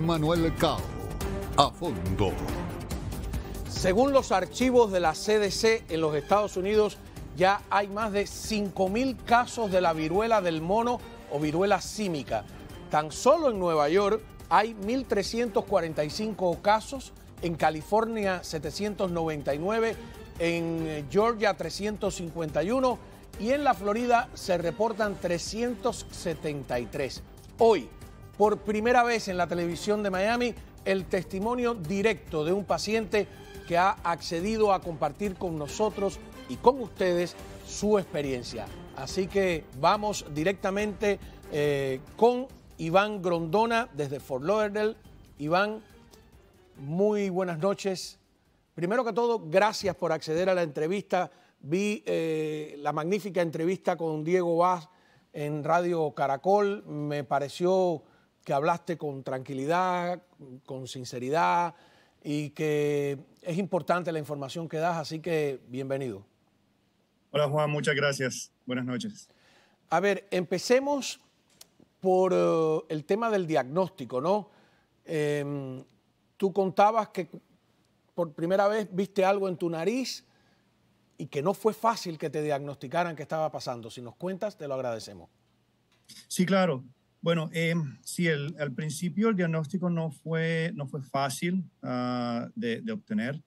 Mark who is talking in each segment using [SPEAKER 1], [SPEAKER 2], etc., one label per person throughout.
[SPEAKER 1] Manuel Cabo, a fondo. Según los archivos de la CDC en los Estados Unidos, ya hay más de 5.000 casos de la viruela del mono o viruela símica. Tan solo en Nueva York hay 1.345 casos, en California 799, en eh, Georgia 351 y en la Florida se reportan 373. Hoy, por primera vez en la televisión de Miami el testimonio directo de un paciente que ha accedido a compartir con nosotros y con ustedes su experiencia. Así que vamos directamente eh, con Iván Grondona desde Fort Lauderdale. Iván, muy buenas noches. Primero que todo, gracias por acceder a la entrevista. Vi eh, la magnífica entrevista con Diego Vaz en Radio Caracol. Me pareció que hablaste con tranquilidad, con sinceridad y que es importante la información que das, así que bienvenido.
[SPEAKER 2] Hola Juan, muchas gracias. Buenas noches.
[SPEAKER 1] A ver, empecemos por eh, el tema del diagnóstico, ¿no? Em, tú contabas que por primera vez viste algo en tu nariz y que no fue fácil que te diagnosticaran qué estaba pasando. Si nos cuentas, te lo
[SPEAKER 2] agradecemos. Sí, claro. Bueno, em, sí, al principio el diagnóstico no fue, no fue fácil ah, de, obtener.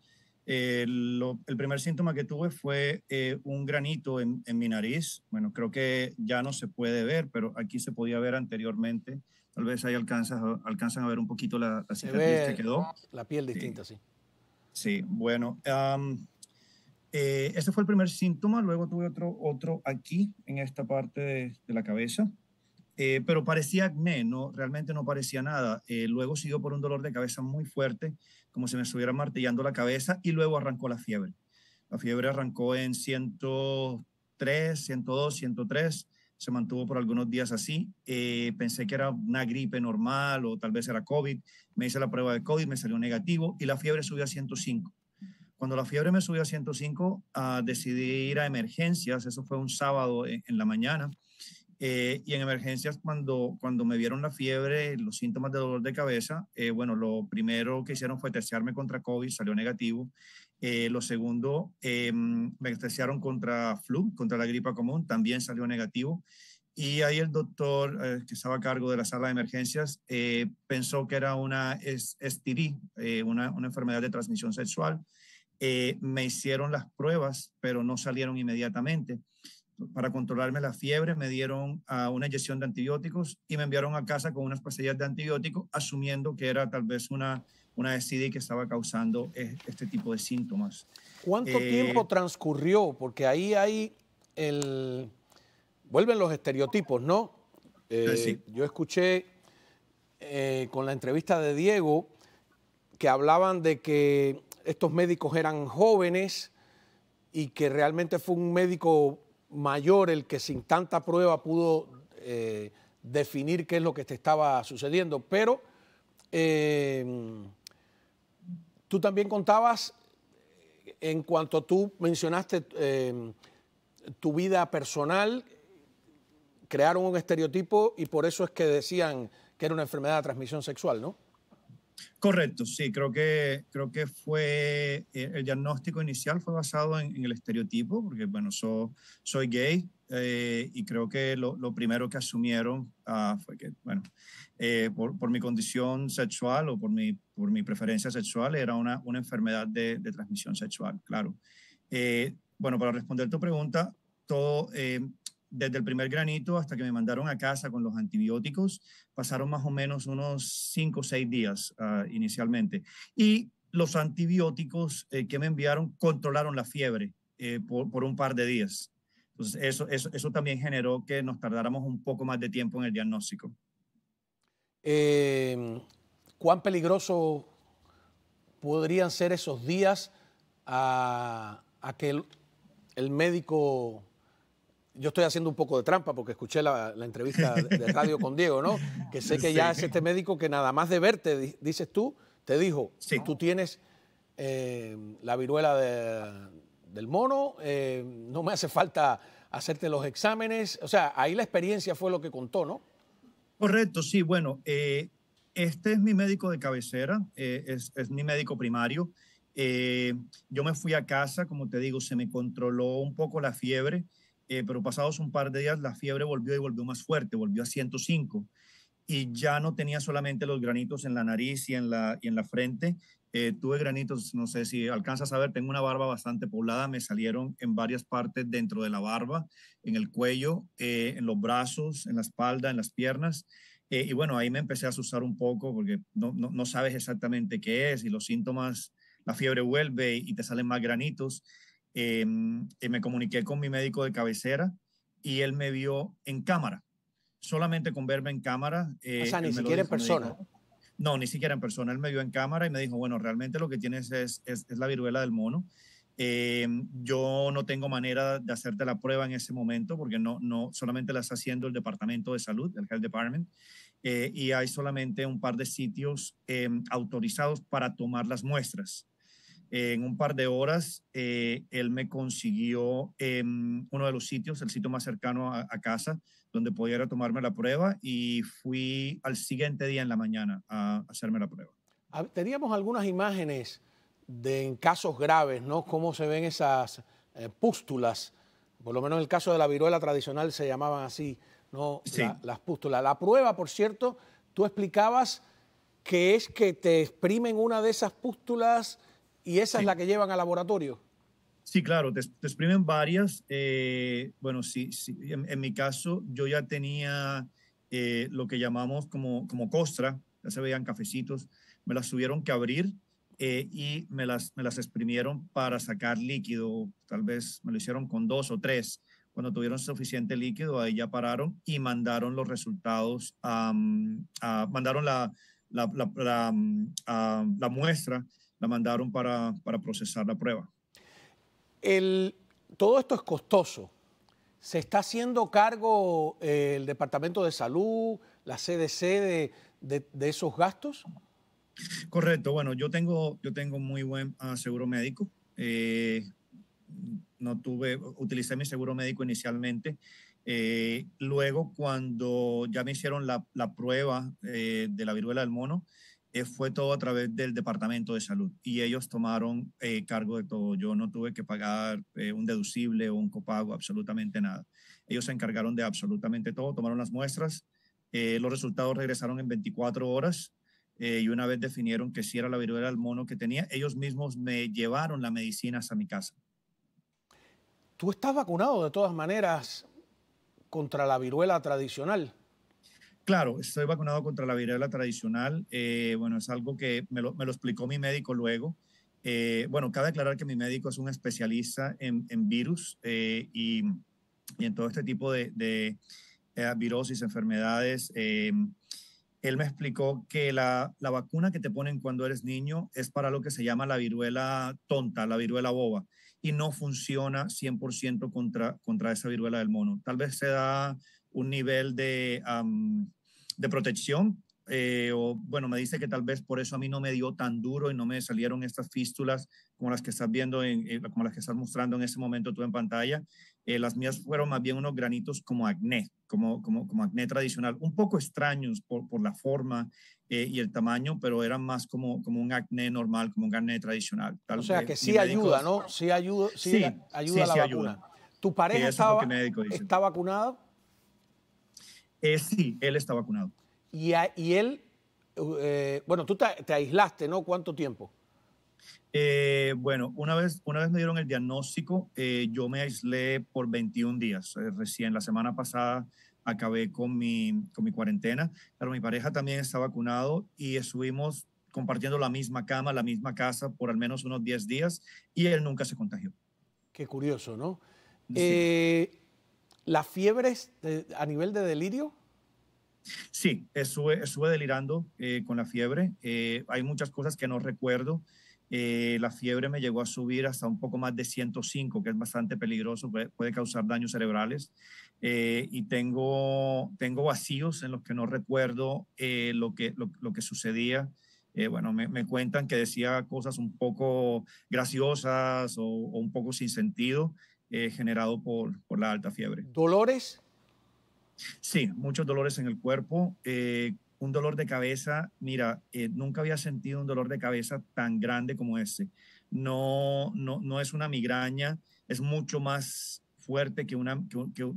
[SPEAKER 2] el primer síntoma que tuve fue eh, un granito en, mi nariz. Bueno, creo que ya no se puede ver, pero aquí se podía ver anteriormente. Tal vez ahí alcanzan a ver un poquito la, cicatriz que quedó. La piel distinta, sí. Sí, bueno. Eh, ese fue el primer síntoma. Luego tuve otro, otro aquí, en esta parte de la cabeza. Eh, pero parecía acné, no, realmente no parecía nada. Eh, luego siguió por un dolor de cabeza muy fuerte, como si me estuviera martillando la cabeza, y luego arrancó la fiebre. La fiebre arrancó en 103, 102, 103, se mantuvo por algunos días así. Eh, pensé que era una gripe normal o tal vez era COVID. Me hice la prueba de COVID, me salió negativo y la fiebre subió a 105. Cuando la fiebre me subió a 105, ah, decidí ir a emergencias, eso fue un sábado en, en la mañana eh, y en emergencias, cuando, cuando me vieron la fiebre, los síntomas de dolor de cabeza, eh, bueno, lo primero que hicieron fue testearme contra COVID, salió negativo. Eh, lo segundo, me testearon contra flu, contra la gripa común, también salió negativo. Y ahí el doctor que estaba a cargo de la sala de emergencias pensó que era una STD, una, una enfermedad de transmisión sexual. me hicieron las pruebas, pero no salieron inmediatamente para controlarme la fiebre, me dieron ah, una inyección de antibióticos y me enviaron a casa con unas pastillas de antibióticos, asumiendo que era tal vez una, una que estaba causando eh, este tipo de síntomas.
[SPEAKER 1] ¿Cuánto eh, tiempo transcurrió? Porque ahí hay el... Vuelven los estereotipos, ¿no? Eh, yo escuché con la entrevista de Diego que hablaban de que estos médicos eran jóvenes y que realmente fue un médico mayor el que sin tanta prueba pudo eh, definir qué es lo que te estaba sucediendo. Pero em, tú también contabas, eh, en cuanto tú mencionaste em, tu vida personal, crearon un estereotipo y por eso es que decían que era una enfermedad de transmisión sexual, ¿no?
[SPEAKER 2] Correcto, sí, creo que, creo que fue, eh, el diagnóstico inicial fue basado en, el estereotipo, porque bueno, soy gay eh, y creo que lo, primero que asumieron ah, fue que, bueno, eh, por, mi condición sexual o por mi, por mi preferencia sexual era una, una enfermedad de, transmisión sexual, claro. bueno, para responder tu pregunta, todo, desde el primer granito hasta que me mandaron a casa con los antibióticos, pasaron más o menos unos cinco o seis días ah, inicialmente. Y los antibióticos eh, que me enviaron controlaron la fiebre eh, por, un par de días. Entonces, eso, eso, también generó que nos tardáramos un poco más de tiempo en el diagnóstico.
[SPEAKER 1] Em, ¿Cuán peligroso podrían ser esos días a, que el médico yo estoy haciendo un poco de trampa porque escuché la, entrevista de radio con Diego, ¿no? Que sé que ya es este médico que nada más de verte, dices tú, te dijo, si tú tienes eh, la viruela del mono, eh, no me hace falta hacerte los exámenes. O sea, ahí
[SPEAKER 2] la experiencia fue lo que contó, ¿no? Correcto, sí, bueno, eh, este es mi médico de cabecera, es, mi médico primario. yo me fui a casa, como te digo, se me controló un poco la fiebre. Eh, pero pasados un par de días la fiebre volvió y volvió más fuerte, volvió a 105 y ya no tenía solamente los granitos en la nariz y en la, y en la frente. Eh, tuve granitos, no sé si alcanzas a ver, tengo una barba bastante poblada, me salieron en varias partes dentro de la barba, en el cuello, eh, en los brazos, en la espalda, en las piernas. y bueno, ahí me empecé a asustar un poco porque no, no sabes exactamente qué es y los síntomas, la fiebre vuelve y te salen más granitos. Em, me comuniqué con mi médico de cabecera y él me vio en cámara. Solamente con verme en cámara. Eh, o sea, ni siquiera en persona. no, ni siquiera en persona. Él me vio en cámara y me dijo, bueno, realmente lo que tienes es, la viruela del mono. Em, yo no tengo manera de hacerte la prueba en ese momento porque no, no solamente la está haciendo el Departamento de Salud, el Health Department, eh, y hay solamente un par de sitios em, autorizados para tomar las muestras. Eh, en un par de horas, eh, él me consiguió eh, uno de los sitios, el sitio más cercano a, casa, donde pudiera tomarme la prueba y fui al siguiente día en la mañana a, hacerme la prueba. Ah, teníamos algunas imágenes de en casos graves, ¿no? Cómo se
[SPEAKER 1] ven esas eh, pústulas, por lo menos en el caso de la viruela tradicional se llamaban así, ¿no? Sí. las pústulas. La prueba, por cierto, tú explicabas que es que te exprimen una de esas pústulas ¿Y esa es la que llevan al laboratorio?
[SPEAKER 2] Sí, claro, te, exprimen varias. Eh, bueno, sí, En, mi caso yo ya tenía eh, lo que llamamos como, como costra, ya se veían cafecitos, me las tuvieron que abrir eh, y me las, me las exprimieron para sacar líquido, tal vez me lo hicieron con dos o tres. Cuando tuvieron suficiente líquido, ahí ya pararon y mandaron los resultados, mandaron la muestra la mandaron para, procesar la prueba. El, todo esto es costoso. ¿Se está haciendo cargo
[SPEAKER 1] eh, el Departamento de Salud, la CDC de, esos gastos?
[SPEAKER 2] Correcto, bueno, yo tengo, yo tengo muy buen ah, seguro médico. Eh, no tuve, utilicé mi seguro médico inicialmente. Eh, luego, cuando ya me hicieron la, la prueba de la viruela del mono, eh, fue todo a través del Departamento de Salud y ellos tomaron eh, cargo de todo. Yo no tuve que pagar eh, un deducible o un copago, absolutamente nada. Ellos se encargaron de absolutamente todo, tomaron las muestras, los resultados regresaron en 24 horas y una vez definieron que sí era la viruela del mono que tenía, ellos mismos me llevaron la medicina a mi casa. Tú estás vacunado de todas maneras contra la viruela tradicional. Claro, estoy vacunado contra la viruela tradicional. Eh, bueno, es algo que me lo, explicó mi médico luego. Eh, bueno, cabe aclarar que mi médico es un especialista en, virus eh, y, en todo este tipo de, de virosis, enfermedades. él me explicó que la, vacuna que te ponen cuando eres niño es para lo que se llama la viruela tonta, la viruela boba, y no funciona 100% contra, contra esa viruela del mono. Tal vez se da un nivel de de protección. Eh, o bueno, me dice que tal vez por eso a mí no me dio tan duro y no me salieron estas fístulas como las que estás viendo, en, eh, como las que estás mostrando en ese momento tú en pantalla. Eh, las mías fueron más bien unos granitos como acné, como, como, como acné tradicional, un poco extraños por, por la forma y el tamaño, pero eran más como, como un acné normal, como un acné tradicional. o sea que sí ayuda, ¿no?
[SPEAKER 1] Sí ayuda, sí, ayuda la vacuna. ¿Tu pareja está
[SPEAKER 2] vacunada? sí, él está vacunado.
[SPEAKER 1] Y, él, eh, bueno, tú te,
[SPEAKER 2] aislaste, ¿no? ¿Cuánto tiempo? Eh, bueno, una vez, una vez me dieron el diagnóstico, eh, yo me aislé por 21 días. recién la semana pasada acabé con mi, cuarentena, pero mi pareja también está vacunado y estuvimos compartiendo la misma cama, la misma casa por al menos unos 10 días y él nunca se contagió.
[SPEAKER 1] Qué curioso, ¿no? Sí. ¿La fiebre a
[SPEAKER 2] nivel de delirio? Sí, estuve, delirando eh, con la fiebre. Eh, hay muchas cosas que no recuerdo. Eh, la fiebre me llegó a subir hasta un poco más de 105, que es bastante peligroso, puede, causar daños cerebrales. y tengo, tengo vacíos en los que no recuerdo lo, que, que sucedía. bueno, me, cuentan que decía cosas un poco graciosas o, un poco sin sentido eh, generado por, por, la alta fiebre. ¿Dolores? Sí, muchos dolores en el cuerpo. Eh, un dolor de cabeza, mira, eh, nunca había sentido un dolor de cabeza tan grande como este. No, no, es una migraña, es mucho más fuerte que, una,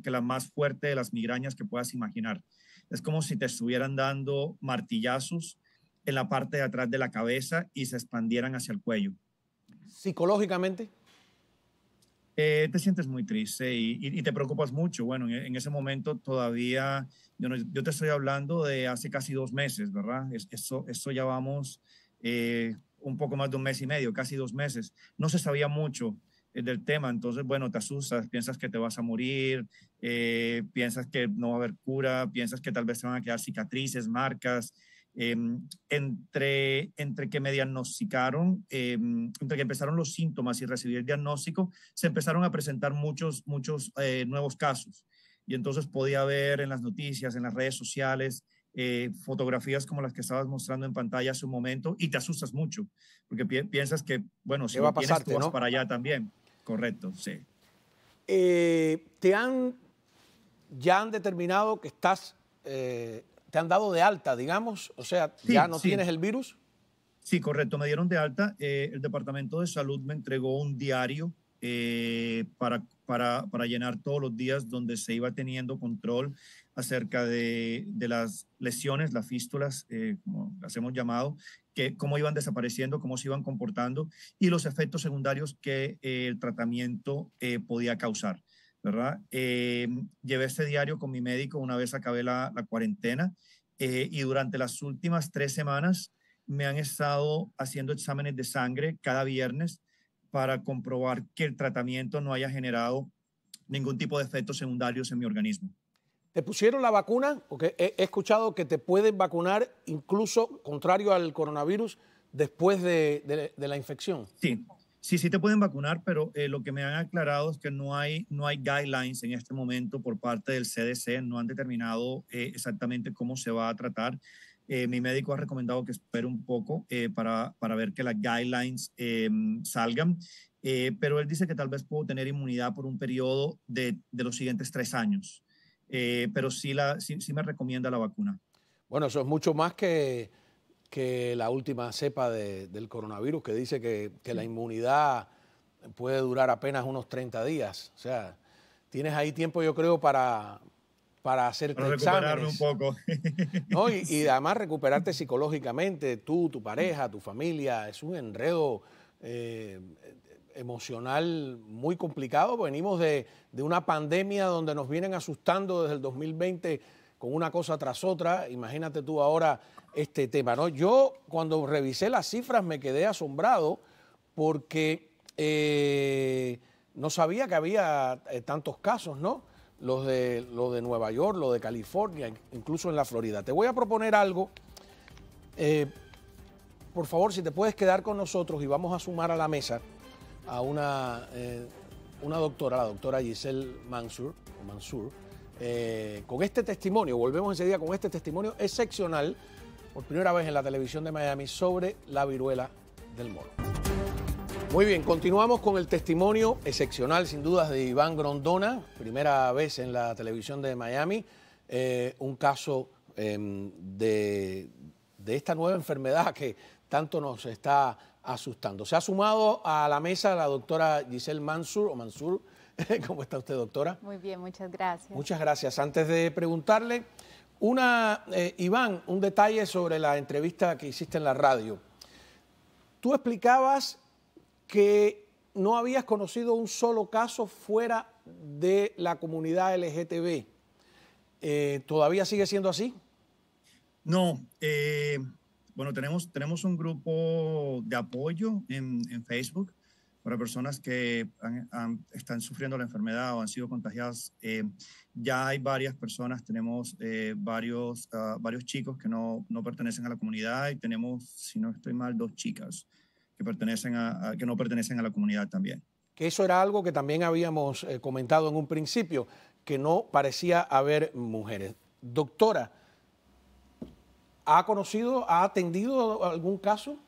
[SPEAKER 2] que la más fuerte de las migrañas que puedas imaginar. Es como si te estuvieran dando martillazos en la parte de atrás de la cabeza y se expandieran hacia el cuello. ¿Psicológicamente? Eh, te sientes muy triste y, te preocupas mucho. Bueno, en, ese momento todavía, yo, te estoy hablando de hace casi dos meses, ¿verdad? eso, eso ya vamos eh, un poco más de un mes y medio, casi dos meses. No se sabía mucho eh, del tema, entonces, bueno, te asustas, piensas que te vas a morir, piensas que no va a haber cura, piensas que tal vez te van a quedar cicatrices, marcas, Em, entre, entre que me diagnosticaron, em, entre que empezaron los síntomas y recibí el diagnóstico, se empezaron a presentar muchos, muchos eh, nuevos casos. Y entonces podía ver en las noticias, en las redes sociales, eh, fotografías como las que estabas mostrando en pantalla hace un momento y te asustas mucho, porque piensas que, bueno, si va a pasar para allá también. Correcto, sí.
[SPEAKER 1] Eh, ¿Te han, ya han determinado que estás te han dado de alta, digamos, o sea, ya no tienes el
[SPEAKER 2] virus. Sí, correcto, me dieron de alta. Eh, el Departamento de Salud me entregó un diario eh, para, para, para, llenar todos los días donde se iba teniendo control acerca de, de las lesiones, las fístulas, eh, como las hemos llamado, que, cómo iban desapareciendo, cómo se iban comportando y los efectos secundarios que el tratamiento podía causar. ¿verdad? Eh, llevé este diario con mi médico una vez acabé la, cuarentena eh, y durante las últimas tres semanas me han estado haciendo exámenes de sangre cada viernes para comprobar que el tratamiento no haya generado ningún tipo de efectos secundarios en mi organismo. ¿Te
[SPEAKER 1] pusieron la vacuna? Porque he escuchado que te pueden vacunar incluso contrario al
[SPEAKER 2] coronavirus después de la infección. Sí, Sí, sí te pueden vacunar, pero eh, lo que me han aclarado es que no hay, no hay guidelines en este momento por parte del CDC, no han determinado eh, exactamente cómo se va a tratar. Eh, mi médico ha recomendado que espere un poco para, para, ver que las guidelines salgan, pero él dice que tal vez puedo tener inmunidad por un periodo de, de los siguientes tres años, pero sí, la, sí, sí me recomienda la vacuna. Bueno, eso es mucho más que que la
[SPEAKER 1] última cepa de, del coronavirus que dice que, que, la inmunidad puede durar apenas unos 30 días. O sea, tienes ahí tiempo, yo creo, para, para hacerte para recuperarme un poco. Y, además recuperarte psicológicamente, tú, tu pareja, tu familia. Es un enredo eh, emocional muy complicado. Venimos de, de una pandemia donde nos vienen asustando desde el 2020 con una cosa tras otra. Imagínate tú ahora este tema. ¿no? Yo cuando revisé las cifras me quedé asombrado porque eh, no sabía que había eh, tantos casos, ¿no? Los de, los de Nueva York, los de California, incluso en la Florida. Te voy a proponer algo. Eh, por favor, si te puedes quedar con nosotros y vamos a sumar a la mesa a una, una doctora, la doctora Giselle Mansur, Mansur con este testimonio, volvemos ese día con este testimonio excepcional primera vez en la televisión de Miami sobre la viruela del mono. Muy bien, continuamos con el testimonio excepcional, sin dudas, de Iván Grondona, primera vez en la televisión de Miami, eh, un caso em, de, de esta nueva enfermedad que tanto nos está asustando. Se ha sumado a la mesa la doctora Giselle Mansur, o Mansur, ¿cómo está usted, doctora?
[SPEAKER 3] Muy bien, muchas gracias. Muchas
[SPEAKER 1] gracias. Antes de preguntarle, una, eh, Iván, un detalle sobre la entrevista que hiciste en la radio. Tú explicabas que no habías conocido un solo caso fuera de la comunidad LGTB.
[SPEAKER 2] Eh, ¿Todavía sigue siendo así? No. Eh, bueno, tenemos, tenemos un grupo de apoyo en Facebook para personas que están sufriendo la enfermedad o han sido contagiadas. Eh, ya hay varias personas, tenemos eh, varios, ah, varios chicos que no, no, pertenecen a la comunidad y tenemos, si no estoy mal, dos chicas que, pertenecen a, que no pertenecen a la comunidad también. Que eso era
[SPEAKER 1] algo que también habíamos eh, comentado en un principio, que no parecía haber mujeres. Doctora, ¿ha conocido, ha atendido algún
[SPEAKER 3] caso?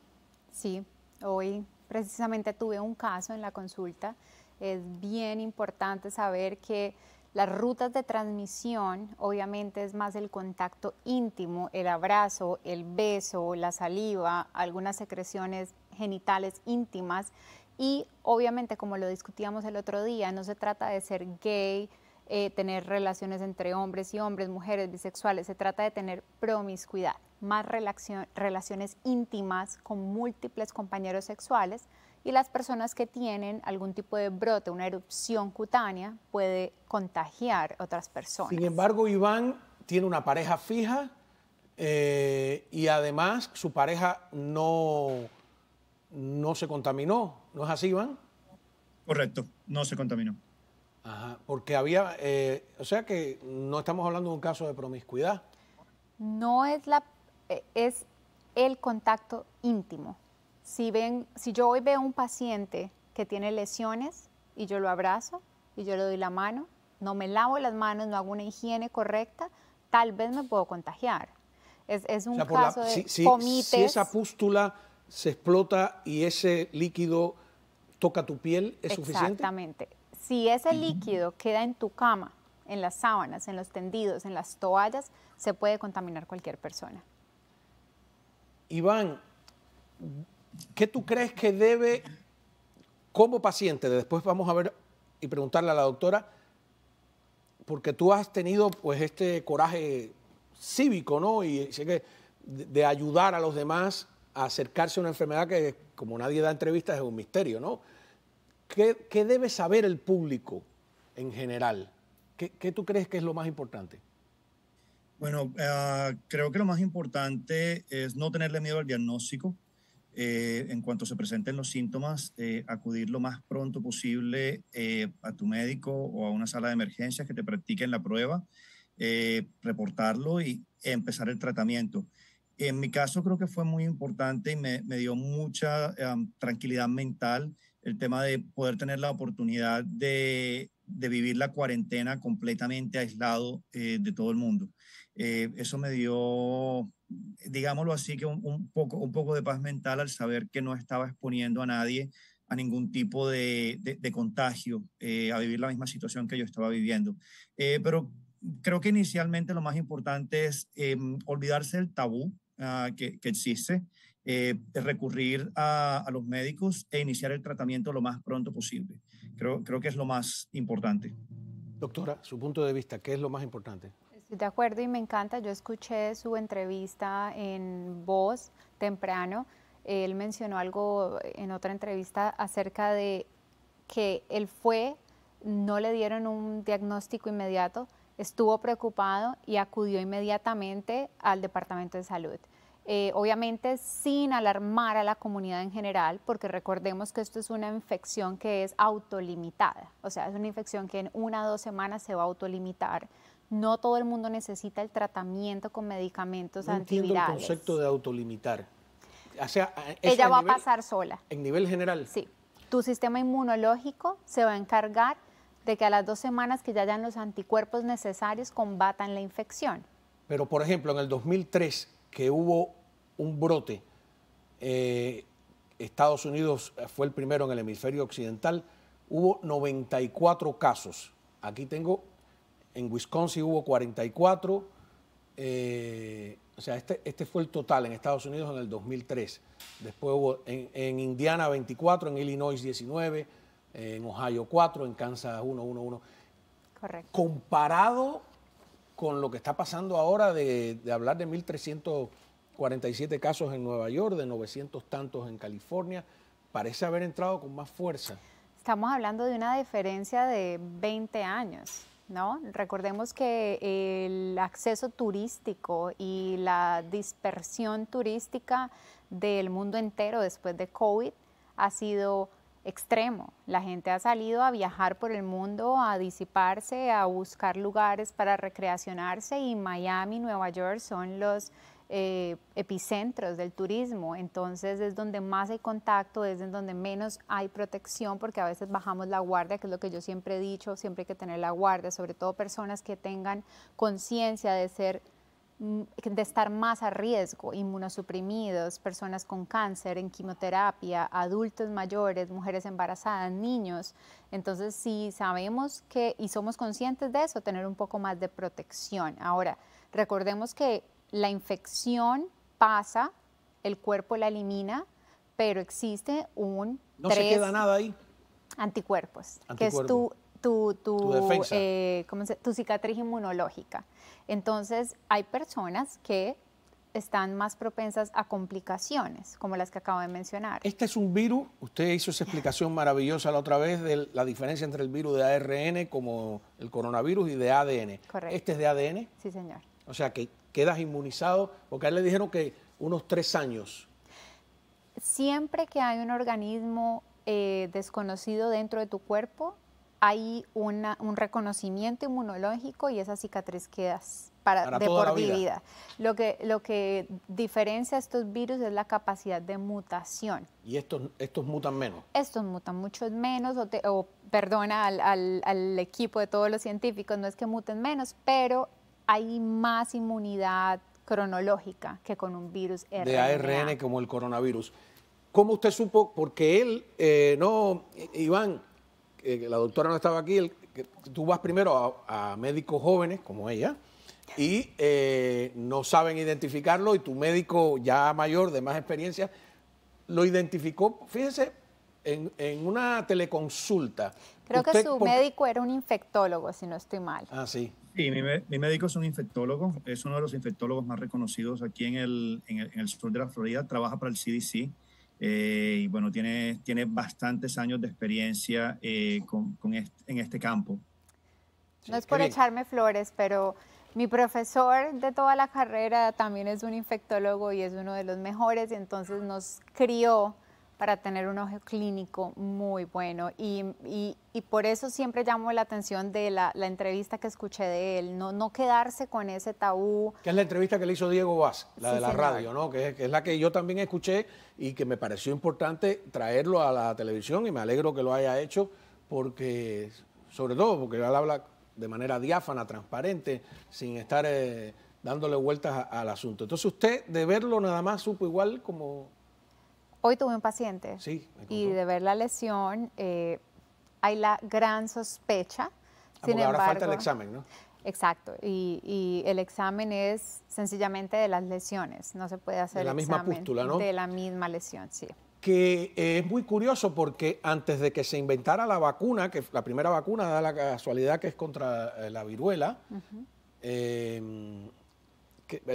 [SPEAKER 3] Sí, hoy Precisamente tuve un caso en la consulta. Es bien importante saber que las rutas de transmisión, obviamente, es más el contacto íntimo, el abrazo, el beso, la saliva, algunas secreciones genitales íntimas. Y obviamente, como lo discutíamos el otro día, no se trata de ser gay, eh, tener relaciones entre hombres y hombres, mujeres, bisexuales. Se trata de tener promiscuidad, más relaciones íntimas con múltiples compañeros sexuales y las personas que tienen algún tipo de brote, una erupción cutánea, puede contagiar otras personas. Sin
[SPEAKER 1] embargo, Iván tiene una pareja fija eh, y además su pareja no, no se contaminó. ¿No es así, Iván?
[SPEAKER 2] Correcto, no se contaminó.
[SPEAKER 1] Ajá, porque había, eh, o sea que no estamos hablando de un caso de promiscuidad.
[SPEAKER 3] No es la, eh, es el contacto íntimo. Si ven, si yo hoy veo un paciente que tiene lesiones y yo lo abrazo y yo le doy la mano, no me lavo las manos, no hago una higiene correcta, tal vez me puedo contagiar. Es, es un caso de si, Si esa
[SPEAKER 1] pústula se explota y ese líquido toca tu piel, ¿es suficiente?
[SPEAKER 3] Exactamente si ese líquido queda en tu cama, en las sábanas, en los tendidos, en las toallas, se puede contaminar cualquier persona.
[SPEAKER 1] Iván, ¿qué tú crees que debe, como paciente, después vamos a ver y preguntarle a la doctora, porque tú has tenido pues este coraje cívico, ¿no? Y que de ayudar a los demás a acercarse a una enfermedad que, como nadie da entrevistas, es un misterio, ¿no? ¿qué, debe saber el público en general? ¿Qué, tú crees que es lo más importante?
[SPEAKER 2] Bueno, ah, creo que lo más importante es no tenerle miedo al diagnóstico. Eh, en cuanto se presenten los síntomas, eh, acudir lo más pronto posible eh, a tu médico o a una sala de emergencias que te practiquen la prueba, reportarlo y empezar el tratamiento. En mi caso creo que fue muy importante y me, dio mucha ah, tranquilidad mental el tema de poder tener la oportunidad de, vivir la cuarentena completamente aislado eh, de todo el mundo. Eh, eso me dio, digámoslo así, que un, poco, un poco de paz mental al saber que no estaba exponiendo a nadie a ningún tipo de, contagio, eh, a vivir la misma situación que yo estaba viviendo. pero creo que inicialmente lo más importante es em, olvidarse del tabú ah, que existe eh, recurrir a, los médicos e iniciar el tratamiento lo más pronto posible. Creo, creo que es lo más importante. Doctora, su punto de vista, ¿qué es lo más importante?
[SPEAKER 3] Estoy de acuerdo y me encanta. Yo escuché su entrevista en voz temprano. Él mencionó algo en otra entrevista acerca de que él fue, no le dieron un diagnóstico inmediato, estuvo preocupado y acudió inmediatamente al Departamento de Salud. Eh, obviamente sin alarmar a la comunidad en general, porque recordemos que esto es una infección que es autolimitada, o sea, es una infección que en una o dos semanas se va a autolimitar. No todo el mundo necesita el tratamiento con medicamentos no antivirales. Entiendo el
[SPEAKER 1] concepto de autolimitar. sea, Ella va a pasar sola. ¿En nivel general? Sí.
[SPEAKER 3] Tu sistema inmunológico se va a encargar de que a las dos semanas que ya hayan los anticuerpos necesarios combatan la infección.
[SPEAKER 1] Pero, por ejemplo, en el 2003 que hubo un brote. Eh, Estados Unidos fue el primero en el hemisferio occidental. Hubo 94 casos. Aquí tengo, en Wisconsin hubo 44. Eh, o sea, este, este, fue el total en Estados Unidos en el 2003. Después hubo en, Indiana 24, en Illinois 19, en Ohio 4, en Kansas 1, 1, Correcto. Comparado con lo que está pasando ahora de, de hablar de 1.347 casos en Nueva York, de 900 tantos en California, parece haber entrado con más fuerza.
[SPEAKER 3] Estamos hablando de una diferencia de 20 años. ¿No? Recordemos que el acceso turístico y la dispersión turística del mundo entero después de COVID ha sido extremo. La gente ha salido a viajar por el mundo, a disiparse, a buscar lugares para recreacionarse y Miami, Nueva York son los eh, epicentros del turismo. Entonces es donde más hay contacto, es en donde menos hay protección porque a veces bajamos la guardia, que es lo que yo siempre he dicho, siempre hay que tener la guardia, sobre todo personas que tengan conciencia de ser Mm, de estar más a riesgo, inmunosuprimidos, personas con cáncer, en quimioterapia, adultos mayores, mujeres embarazadas, niños. Entonces, si sabemos que y somos conscientes de eso, tener un poco más de protección. Ahora, recordemos que la infección pasa, el cuerpo la elimina, pero existe un... No queda nada ahí. Anticuerpos, tu, tu, eh, se, tu cicatriz inmunológica. Entonces, hay personas que están más propensas a complicaciones, como las que acabo de mencionar. Este es un virus,
[SPEAKER 1] usted hizo esa explicación maravillosa la otra vez de la diferencia entre el virus de ARN como el coronavirus y de ADN. ¿Este es de ADN? Sí, señor. O sea, que quedas inmunizado, porque a él le dijeron que unos tres años.
[SPEAKER 3] Siempre que hay un organismo eh, desconocido dentro de tu cuerpo, hay un reconocimiento inmunológico y esa cicatriz queda para, de por vida. Lo, que, lo que diferencia a estos virus es la capacidad de mutación.
[SPEAKER 1] ¿Y estos, estos mutan menos?
[SPEAKER 3] Estos mutan mucho menos, o, perdona al, equipo de todos los científicos, no es que muten menos, pero hay más inmunidad cronológica que con un virus RNA. De ARN
[SPEAKER 1] como el coronavirus. ¿Cómo usted supo? Porque él, eh, no, Iván, eh, la doctora no estaba aquí, tú vas primero a, médicos jóvenes como ella y eh, no saben identificarlo y tu médico ya mayor, de más experiencia, lo identificó, fíjese, en, una teleconsulta.
[SPEAKER 3] Creo que su médico era un infectólogo, si no estoy mal.
[SPEAKER 2] Ah, sí. Sí, mi, médico es un infectólogo, es uno de los infectólogos más reconocidos aquí en el sur de la Florida, trabaja para el CDC eh, y bueno, tiene, tiene bastantes años de experiencia eh, en este campo.
[SPEAKER 3] No es por echarme flores, pero mi profesor de toda la carrera también es un infectólogo y es uno de los mejores, y entonces nos crió para tener un ojo clínico muy bueno. Y, por eso siempre llamó la atención de la, entrevista que escuché de él, no, no quedarse con ese tabú.
[SPEAKER 1] Que es la entrevista que le hizo Diego Vaz, la de la radio, ¿no? Que es, la que yo también escuché y que me pareció importante traerlo a la televisión y me alegro que lo haya hecho porque, sobre todo, porque él habla de manera diáfana, transparente, sin estar eh, dándole vueltas al asunto. Entonces usted de verlo nada más supo igual como
[SPEAKER 3] Hoy tuve un paciente y de ver la lesión eh, hay la gran sospecha. Ah, ahora falta el examen, ¿no? Exacto, y, el examen es sencillamente de las lesiones, no se puede hacer de la examen misma De la misma lesión, sí.
[SPEAKER 1] Que eh, es muy curioso porque antes de que se inventara la vacuna, que la primera vacuna da la casualidad que es contra eh, la viruela, el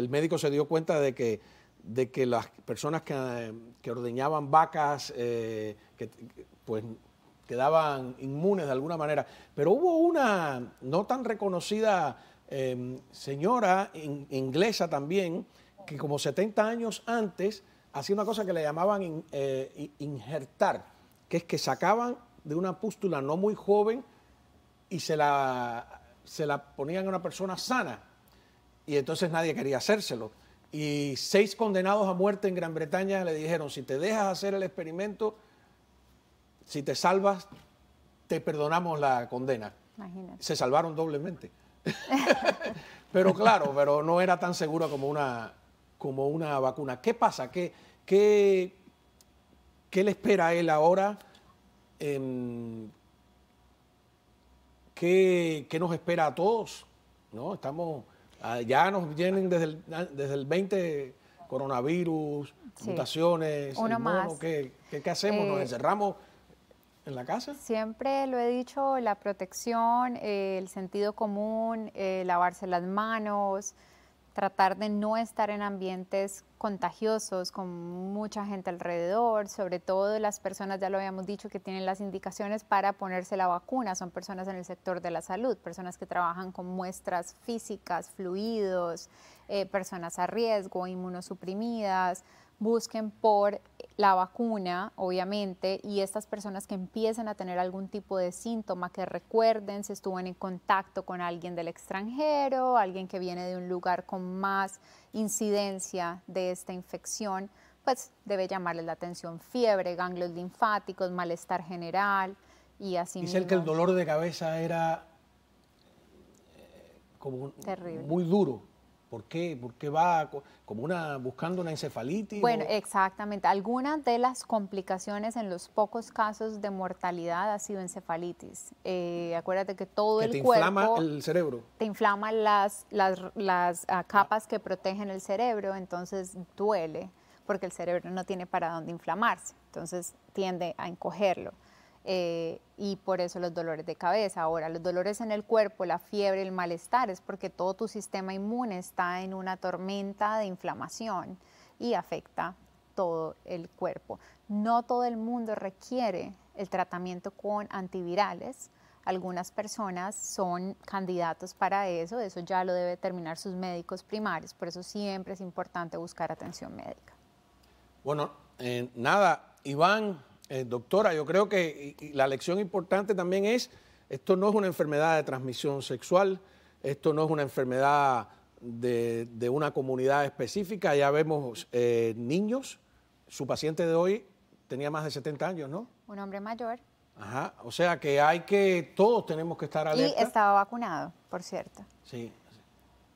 [SPEAKER 1] médico se dio cuenta de que de que las personas que, ordeñaban vacas, eh, que, pues quedaban inmunes de alguna manera. Pero hubo una no tan reconocida em, señora inglesa también, que como 70 años antes hacía una cosa que le llamaban eh, injertar, que es que sacaban de una pústula no muy joven y se la, se la ponían a una persona sana. Y entonces nadie quería hacérselo. Y seis condenados a muerte en Gran Bretaña le dijeron, si te dejas hacer el experimento, si te salvas, te perdonamos la condena. Imagínate. Se salvaron doblemente. pero claro, pero no era tan segura como una, como una vacuna. ¿Qué pasa? ¿Qué, qué, qué le espera a él ahora? ¿qué, ¿Qué, nos espera a todos? ¿No? Estamos Ah, ya nos vienen desde el, ah, desde el 20 coronavirus, mutaciones, Uno más. ¿qué, qué, hacemos? ¿Nos eh, encerramos en
[SPEAKER 3] la casa? Siempre lo he dicho, la protección, eh, el sentido común, eh, lavarse las manos, tratar de no estar en ambientes contagiosos con mucha gente alrededor, sobre todo las personas, ya lo habíamos dicho, que tienen las indicaciones para ponerse la vacuna, son personas en el sector de la salud, personas que trabajan con muestras físicas, fluidos, eh, personas a riesgo, inmunosuprimidas, busquen por la vacuna, obviamente, y estas personas que empiecen a tener algún tipo de síntoma, que recuerden si estuvieron en contacto con alguien del extranjero, alguien que viene de un lugar con más incidencia de esta infección, pues debe llamarles la atención fiebre, ganglios linfáticos, malestar general y así. Dice que el
[SPEAKER 1] dolor de cabeza era eh, como muy duro. ¿Por qué? ¿Por qué va como una, buscando una encefalitis? Bueno,
[SPEAKER 3] exactamente. Algunas de las complicaciones en los pocos casos de mortalidad ha sido encefalitis. Eh, acuérdate que todo el cuerpo... Te inflama el cerebro. Te inflama las, las, las ah, ah. capas que protegen el cerebro, entonces duele porque el cerebro no tiene para dónde inflamarse, entonces tiende a encogerlo. Eh, y por eso los dolores de cabeza. Ahora, los dolores en el cuerpo, la fiebre, el malestar, es porque todo tu sistema inmune está en una tormenta de inflamación y afecta todo el cuerpo. No todo el mundo requiere el tratamiento con antivirales. Algunas personas son candidatos para eso, eso ya lo debe determinar sus médicos primarios, por eso siempre es importante buscar atención médica.
[SPEAKER 1] Bueno, eh, nada, Iván, eh, doctora, yo creo que la lección importante también es, esto no es una enfermedad de transmisión sexual, esto no es una enfermedad de, una comunidad específica, ya vemos eh, niños, su paciente de hoy tenía más de 70 años, ¿no?
[SPEAKER 3] Un hombre mayor.
[SPEAKER 1] Ajá, o sea que hay que, todos tenemos que estar alerta. Y
[SPEAKER 3] estaba vacunado, por cierto.
[SPEAKER 1] Sí,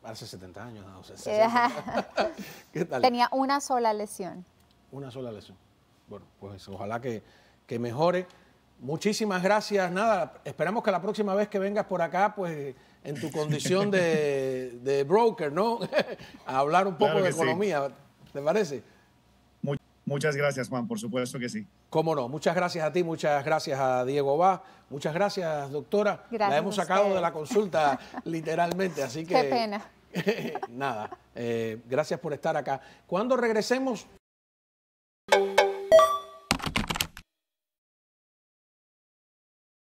[SPEAKER 1] hace 70 años,
[SPEAKER 3] Tenía una sola lesión.
[SPEAKER 1] Una sola lesión bueno, pues ojalá que, mejore. Muchísimas gracias. Nada, esperamos que la próxima vez que vengas por acá, pues en tu condición de, de broker, ¿no? A hablar un poco de economía, ¿te parece? Muchas gracias, Juan, por supuesto que sí. Cómo no, muchas gracias a ti, muchas gracias a Diego Vaz, muchas gracias, doctora. la hemos sacado de la consulta literalmente, así que... Qué pena. nada, eh, gracias por estar acá. Cuando regresemos...